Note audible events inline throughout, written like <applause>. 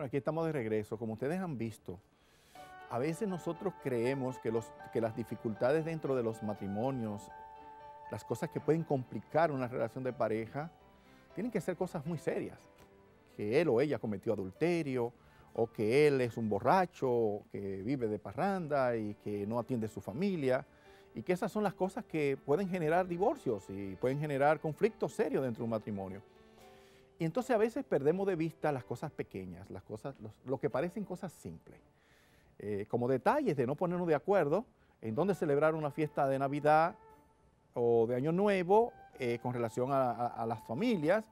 Bueno, aquí estamos de regreso. Como ustedes han visto, a veces nosotros creemos que, que las dificultades dentro de los matrimonios, las cosas que pueden complicar una relación de pareja, tienen que ser cosas muy serias. Que él o ella cometió adulterio, o que él es un borracho, que vive de parranda y que no atiende a su familia, y que esas son las cosas que pueden generar divorcios y pueden generar conflictos serios dentro de un matrimonio. Y entonces a veces perdemos de vista las cosas pequeñas, las cosas, lo que parecen cosas simples, eh, como detalles de no ponernos de acuerdo en dónde celebrar una fiesta de Navidad o de Año Nuevo eh, con relación a, las familias,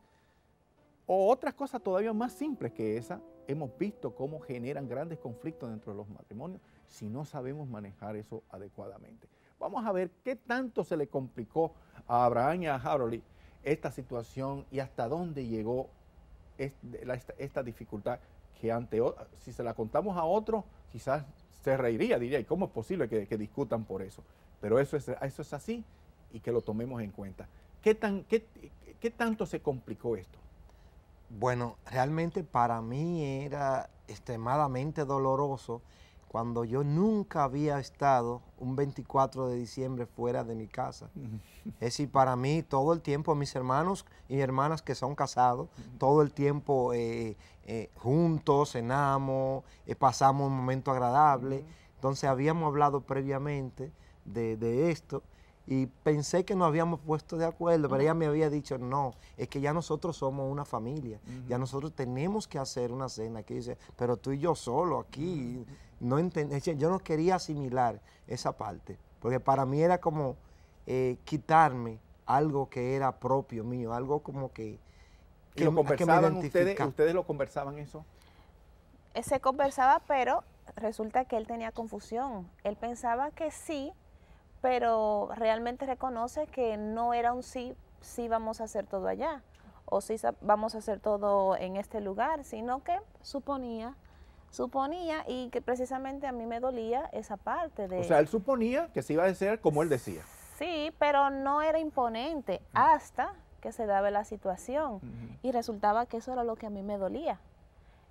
o otras cosas todavía más simples que esa, hemos visto cómo generan grandes conflictos dentro de los matrimonios si no sabemos manejar eso adecuadamente. Vamos a ver qué tanto se le complicó a Abraham y a Haroli esta situación y hasta dónde llegó esta, dificultad que ante si se la contamos a otro, quizás se reiría, diría, ¿y cómo es posible que, discutan por eso? Pero eso es, eso es así y que lo tomemos en cuenta. ¿Qué, tan, qué, qué tanto se complicó esto? Bueno, realmente para mí era extremadamente doloroso cuando yo nunca había estado un 24 de diciembre fuera de mi casa. Es decir, para mí todo el tiempo, mis hermanos y hermanas que son casados, todo el tiempo eh, eh, juntos, cenamos, eh, pasamos un momento agradable. Entonces habíamos hablado previamente de, esto y pensé que nos habíamos puesto de acuerdo, pero ella me había dicho, no, es que ya nosotros somos una familia, ya nosotros tenemos que hacer una cena. Que dice, pero tú y yo solo aquí, no yo no quería asimilar esa parte, porque para mí era como eh, quitarme algo que era propio mío, algo como que... lo conversaban me ustedes, ustedes lo conversaban eso? Eh, se conversaba, pero resulta que él tenía confusión. Él pensaba que sí, pero realmente reconoce que no era un sí, sí vamos a hacer todo allá, o sí vamos a hacer todo en este lugar, sino que suponía suponía y que precisamente a mí me dolía esa parte de... O sea, él suponía que se iba a ser como él decía. Sí, pero no era imponente hasta que se daba la situación y resultaba que eso era lo que a mí me dolía.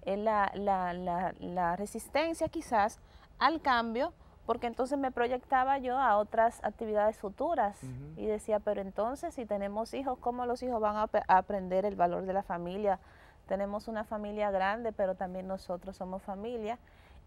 Eh, la, la, la, la, resistencia quizás al cambio, porque entonces me proyectaba yo a otras actividades futuras y decía, pero entonces si tenemos hijos, ¿cómo los hijos van a aprender el valor de la familia? tenemos una familia grande, pero también nosotros somos familia.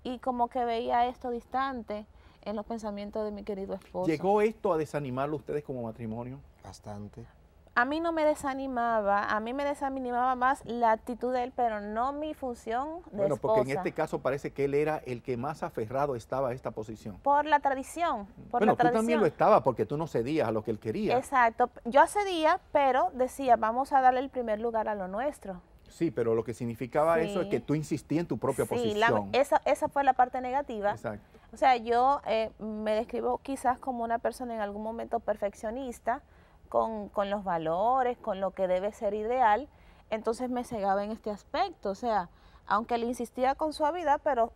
Y como que veía esto distante en los pensamientos de mi querido esposo. ¿Llegó esto a desanimarlo ustedes como matrimonio? Bastante. A mí no me desanimaba, a mí me desanimaba más la actitud de él, pero no mi función de Bueno, porque en este caso parece que él era el que más aferrado estaba a esta posición. Por la tradición, por tú también lo estaba porque tú no cedías a lo que él quería. Exacto, yo cedía, pero decía, vamos a darle el primer lugar a lo nuestro. Sí, pero lo que significaba eso es que tú insistías en tu propia posición. La, esa, esa fue la parte negativa. O sea, yo eh, me describo quizás como una persona en algún momento perfeccionista, con, con los valores, con lo que debe ser ideal, entonces me cegaba en este aspecto. O sea, aunque le insistía con suavidad, pero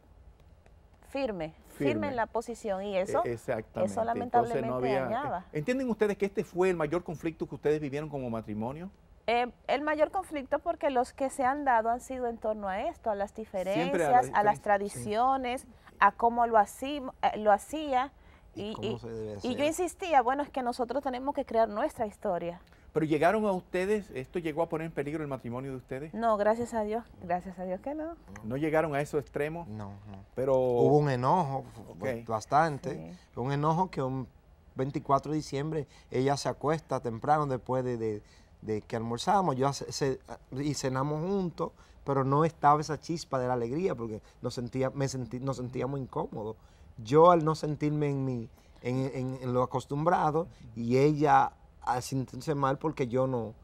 firme, firme, en la posición y e, eso, eso lamentablemente no había, dañaba. ¿Entienden ustedes que este fue el mayor conflicto que ustedes vivieron como matrimonio? Eh, el mayor conflicto porque los que se han dado han sido en torno a esto, a las diferencias, a, las tradiciones, a cómo lo, hacía, eh, lo hacía. Y, yo insistía, bueno, es que nosotros tenemos que crear nuestra historia. Pero llegaron a ustedes, ¿esto llegó a poner en peligro el matrimonio de ustedes? No, gracias a Dios, gracias a Dios que no. No llegaron a esos extremos. No, no. Pero hubo un enojo, pues, bastante. Un enojo que un 24 de diciembre ella se acuesta temprano después de de que almorzábamos yo se, y cenamos juntos, pero no estaba esa chispa de la alegría porque nos, sentía, me sentí, nos sentíamos incómodos. Yo al no sentirme en, mi, en, en, lo acostumbrado y ella al sentirse mal porque yo no,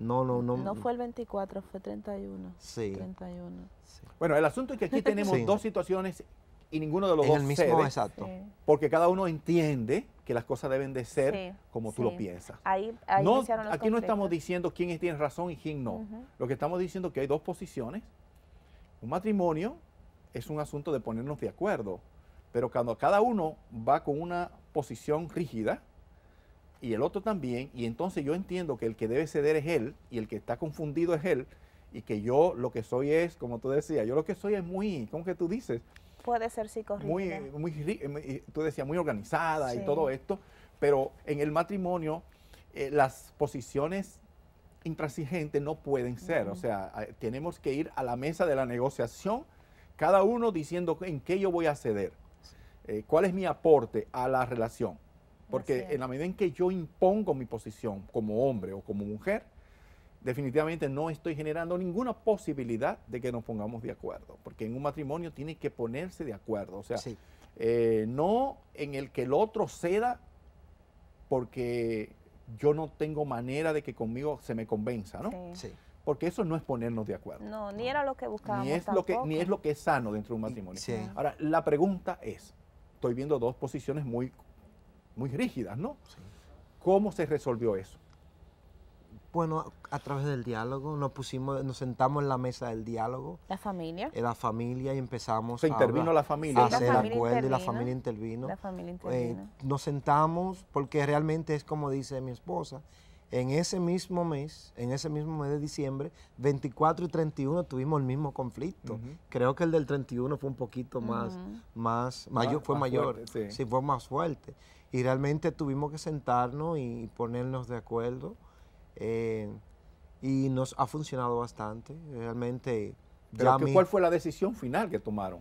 no, no, no. No fue el 24, fue 31. 31. Sí. Bueno, el asunto es que aquí <laughs> tenemos dos situaciones y ninguno de los en dos el mismo, exacto. Porque cada uno entiende que las cosas deben de ser como tú lo piensas. Ahí, no, aquí no estamos diciendo quién tiene razón y quién no. Lo que estamos diciendo es que hay dos posiciones. Un matrimonio es un asunto de ponernos de acuerdo, pero cuando cada uno va con una posición rígida y el otro también, y entonces yo entiendo que el que debe ceder es él y el que está confundido es él, y que yo lo que soy es, como tú decías, yo lo que soy es muy, ¿cómo que tú dices? Puede ser psicorrígida. Muy, muy, eh, eh, tú decías, muy organizada y todo esto, pero en el matrimonio eh, las posiciones intransigentes no pueden ser. O sea, tenemos que ir a la mesa de la negociación, cada uno diciendo en qué yo voy a ceder, cuál es mi aporte a la relación. Porque en la medida en que yo impongo mi posición como hombre o como mujer, definitivamente no estoy generando ninguna posibilidad de que nos pongamos de acuerdo, porque en un matrimonio tiene que ponerse de acuerdo, o sea, eh, no en el que el otro ceda porque yo no tengo manera de que conmigo se me convenza, ¿no? Sí. Porque eso no es ponernos de acuerdo. No, ni era lo que buscábamos. Ni es, lo que, ni es lo que es sano dentro de un matrimonio. Ahora, la pregunta es, estoy viendo dos posiciones muy, muy rígidas, ¿no? ¿Cómo se resolvió eso? bueno a través del diálogo. Nos pusimos, nos sentamos en la mesa del diálogo. La familia. Eh, la familia y empezamos. Se intervino a, la familia. hacer y la familia intervino. La familia eh, intervino. nos sentamos porque realmente es como dice mi esposa. En ese mismo mes, en ese mismo mes de diciembre, 24 y 31 tuvimos el mismo conflicto. Creo que el del 31 fue un poquito más, más, mayor, fue mayor, sí, fue más fuerte. Y realmente tuvimos que sentarnos y ponernos de acuerdo eh, y nos ha funcionado bastante. Realmente. ¿Cuál fue la decisión final que tomaron?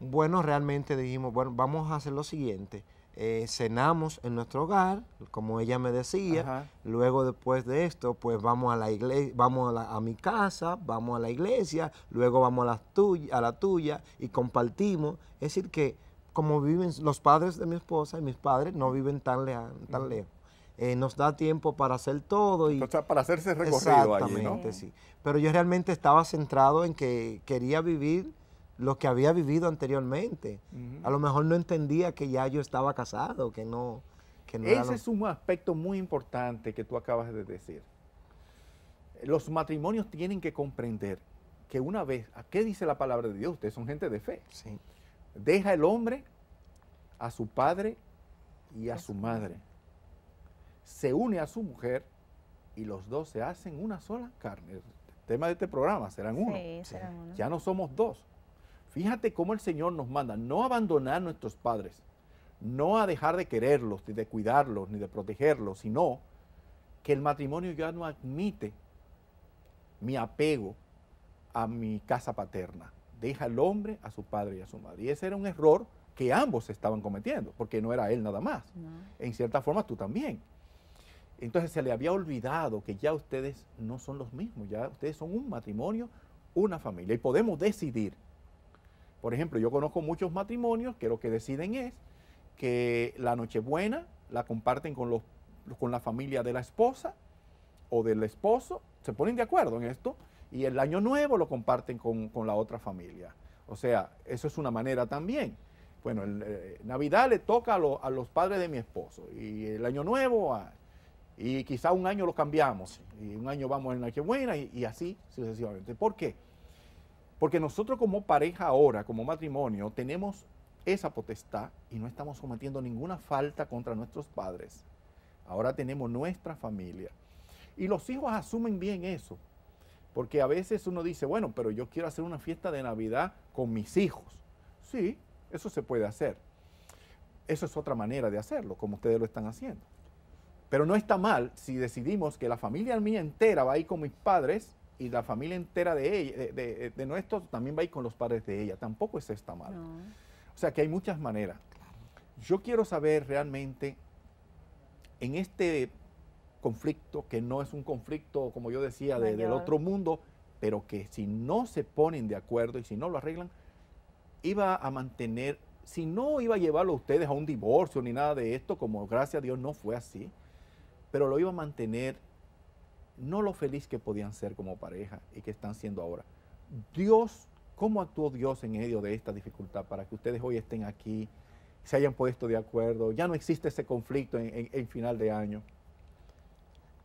Bueno, realmente dijimos, bueno, vamos a hacer lo siguiente. Eh, cenamos en nuestro hogar, como ella me decía. Luego después de esto, pues vamos a la iglesia, vamos a, mi casa, vamos a la iglesia, luego vamos a la, tuya, a la tuya y compartimos. Es decir que como viven los padres de mi esposa y mis padres no viven tan, tan lejos, eh, nos da tiempo para hacer todo. Y, para hacerse recorrido sí. Pero yo realmente estaba centrado en que quería vivir lo que había vivido anteriormente. A lo mejor no entendía que ya yo estaba casado, que no... Que Ese es un aspecto muy importante que tú acabas de decir. Los matrimonios tienen que comprender que una vez, ¿a qué dice la palabra de Dios? Ustedes son gente de fe. Sí. Deja el hombre a su padre y a su madre se une a su mujer y los dos se hacen una sola carne. El tema de este programa, serán, uno. Ya no somos dos. Fíjate cómo el Señor nos manda no abandonar a nuestros padres, no a dejar de quererlos, de cuidarlos, ni de protegerlos, sino que el matrimonio ya no admite mi apego a mi casa paterna. Deja al hombre a su padre y a su madre. Y ese era un error que ambos estaban cometiendo, porque no era él nada más. En cierta forma tú también. Entonces se le había olvidado que ya ustedes no son los mismos, ya ustedes son un matrimonio, una familia y podemos decidir. Por ejemplo, yo conozco muchos matrimonios que lo que deciden es que la Nochebuena la comparten con, los, con la familia de la esposa o del esposo, se ponen de acuerdo en esto y el año nuevo lo comparten con, la otra familia. O sea, eso es una manera también. Bueno, eh, Navidad le toca a, los padres de mi esposo y el año nuevo a y quizá un año lo cambiamos, y un año vamos en la que buena y, así sucesivamente. ¿Por qué? Porque nosotros como pareja ahora, como matrimonio, tenemos esa potestad y no estamos cometiendo ninguna falta contra nuestros padres. Ahora tenemos nuestra familia. Y los hijos asumen bien eso. Porque a veces uno dice, bueno, pero yo quiero hacer una fiesta de Navidad con mis hijos. Sí, eso se puede hacer. Eso es otra manera de hacerlo, como ustedes lo están haciendo. Pero no está mal si decidimos que la familia mía entera va a ir con mis padres y la familia entera de, ella, de, nuestros también va a ir con los padres de ella. Tampoco es esta mal. O sea que hay muchas maneras. Yo quiero saber realmente en este conflicto, que no es un conflicto, como yo decía, del otro mundo, pero que si no se ponen de acuerdo y si no lo arreglan, iba a mantener, si no iba a llevarlo a ustedes a un divorcio ni nada de esto, como gracias a Dios no fue así, pero lo iba a mantener no lo feliz que podían ser como pareja y que están siendo ahora. Dios, ¿cómo actuó Dios en medio de esta dificultad para que ustedes hoy estén aquí, se hayan puesto de acuerdo? Ya no existe ese conflicto en, final de año.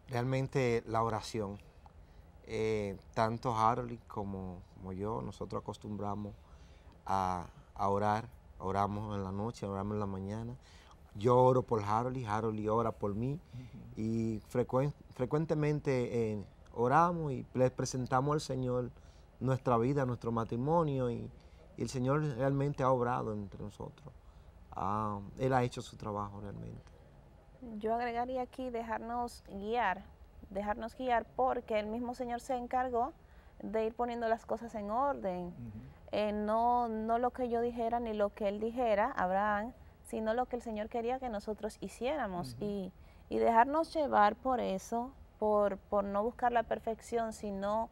Realmente la oración, eh, tanto Harley como, yo, nosotros acostumbramos a orar, oramos en la noche, oramos en la mañana yo oro por Harley, Harley ora por mí y frecuentemente eh, oramos y le presentamos al Señor nuestra vida, nuestro matrimonio y, el Señor realmente ha obrado entre nosotros. Ah, él ha hecho su trabajo realmente. Yo agregaría aquí dejarnos guiar, dejarnos guiar porque el mismo Señor se encargó de ir poniendo las cosas en orden. Eh, no, no lo que yo dijera ni lo que él dijera, Abraham, sino lo que el Señor quería que nosotros hiciéramos y, dejarnos llevar por eso, por, no buscar la perfección, sino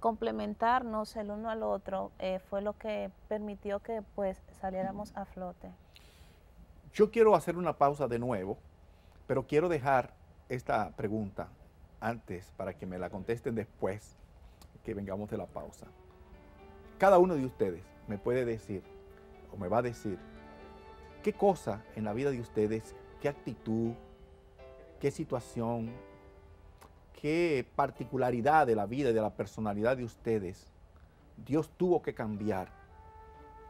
complementarnos el uno al otro, eh, fue lo que permitió que pues saliéramos a flote. Yo quiero hacer una pausa de nuevo, pero quiero dejar esta pregunta antes para que me la contesten después que vengamos de la pausa. Cada uno de ustedes me puede decir o me va a decir ¿Qué cosa en la vida de ustedes, qué actitud, qué situación, qué particularidad de la vida y de la personalidad de ustedes Dios tuvo que cambiar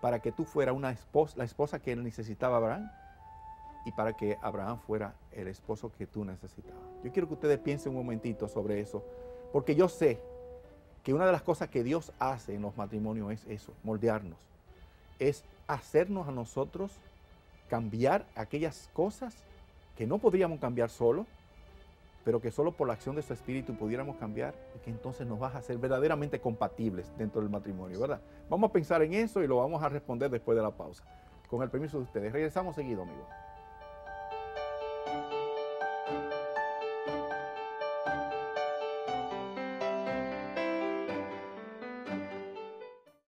para que tú fueras una esposa, la esposa que él necesitaba Abraham y para que Abraham fuera el esposo que tú necesitabas? Yo quiero que ustedes piensen un momentito sobre eso, porque yo sé que una de las cosas que Dios hace en los matrimonios es eso, moldearnos, es hacernos a nosotros cambiar aquellas cosas que no podríamos cambiar solo, pero que solo por la acción de su espíritu pudiéramos cambiar y que entonces nos vas a hacer verdaderamente compatibles dentro del matrimonio, ¿verdad? Vamos a pensar en eso y lo vamos a responder después de la pausa. Con el permiso de ustedes. Regresamos seguido, amigos.